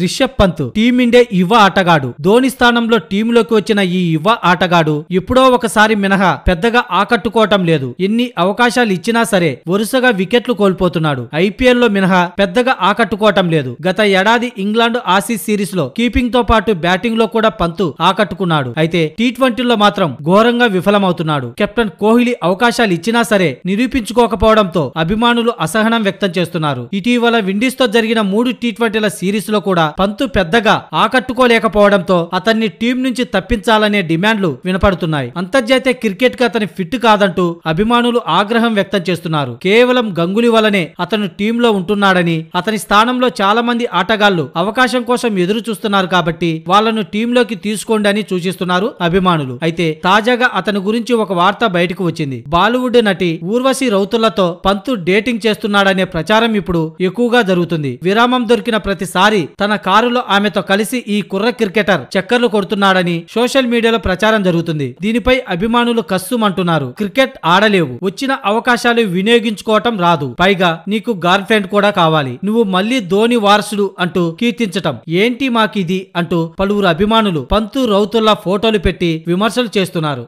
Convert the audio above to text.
Rishabh Pant team India యువ ఆటగాడు ధోని స్థానంలో టీంలోకి వచ్చిన ఈ యువ ఆటగాడు ఎప్పుడో ఒకసారి మినహా పెద్దగా ఆకట్టుకోవటం లేదు ఎన్ని అవకాశాలు ఇచ్చినా సరే వరుసగా వికెట్లు కోల్పోతున్నాడు ఐపీఎల్ లో మినహా పెద్దగా ఆకట్టుకోవటం లేదు గత ఏడాది ఇంగ్లాండ్ ఆసీస్ సిరీస్ లో కీపింగ్ తో పాటు బ్యాటింగ్ లో కూడా పంతు ఆకట్టుకున్నాడు అయితే టీ ట్వంటీలో మాత్రం ఘోరంగా విఫలమవుతున్నాడు కెప్టెన్ కోహ్లీ అవకాశాలు ఇచ్చినా సరే నిరూపించుకోకపోవడంతో అభిమానులు అసహనం వ్యక్తం చేస్తున్నారు ఇటీవల విండీస్ తో జరిగిన మూడు టీ ట్వంటీల సిరీస్ లో కూడా కూడా పంతు పెద్దగా ఆకట్టుకోలేకపోవడంతో అతన్ని టీం నుంచి తప్పించాలనే డిమాండ్లు వినపడుతున్నాయి అంతర్జాతీయ క్రికెట్ కు అతని ఫిట్ కాదంటూ అభిమానులు ఆగ్రహం వ్యక్తం చేస్తున్నారు కేవలం గంగులీ వలనే అతను టీంలో ఉంటున్నాడని అతని స్థానంలో చాలా మంది ఆటగాళ్లు అవకాశం కోసం ఎదురు చూస్తున్నారు కాబట్టి వాళ్లను టీంలోకి తీసుకోండి అని సూచిస్తున్నారు అభిమానులు అయితే తాజాగా అతని గురించి ఒక వార్త బయటకు వచ్చింది బాలీవుడ్ నటి ఊర్వశి రౌతులతో పంతు డేటింగ్ చేస్తున్నాడనే ప్రచారం ఇప్పుడు ఎక్కువగా జరుగుతుంది విరామం దొరికిన ప్రతిసారి తన తన కారులో ఆమెతో కలిసి ఈ కుర్ర క్రికెటర్ చక్కర్లు కొడుతున్నాడని సోషల్ మీడియాలో ప్రచారం జరుగుతుంది దీనిపై అభిమానులు కస్సుమంటున్నారు క్రికెట్ ఆడలేవు వచ్చిన అవకాశాలు వినియోగించుకోవటం రాదు పైగా నీకు గర్ల్ ఫ్రెండ్ కూడా కావాలి నువ్వు మళ్ళీ ధోని వారసుడు అంటూ కీర్తించటం ఏంటి మాకిది అంటూ పలువురు అభిమానులు పంతు రౌతుల్లా ఫోటోలు పెట్టి విమర్శలు చేస్తున్నారు